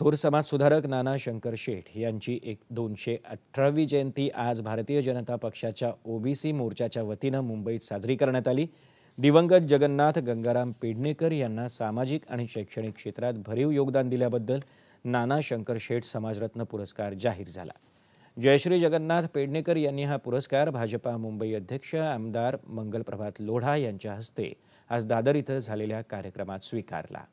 थोर समाजसुधारक नाना शंकर शेठ यांची एक दोनशे अठरावी जयंती आज भारतीय जनता पक्षाच्या ओबीसी मोर्चाच्या वतीनं मुंबईत साजरी करण्यात आली दिवंगत जगन्नाथ गंगाराम पेडणेकर यांना सामाजिक आणि शैक्षणिक क्षेत्रात भरीव योगदान दिल्याबद्दल नाना शंकर शेठ समाजरत्न पुरस्कार जाहीर झाला जयश्री जगन्नाथ पेडणेकर यांनी हा पुरस्कार भाजपा मुंबई अध्यक्ष आमदार मंगलप्रभात लोढा यांच्या हस्ते आज दादर इथं झालेल्या कार्यक्रमात स्वीकारला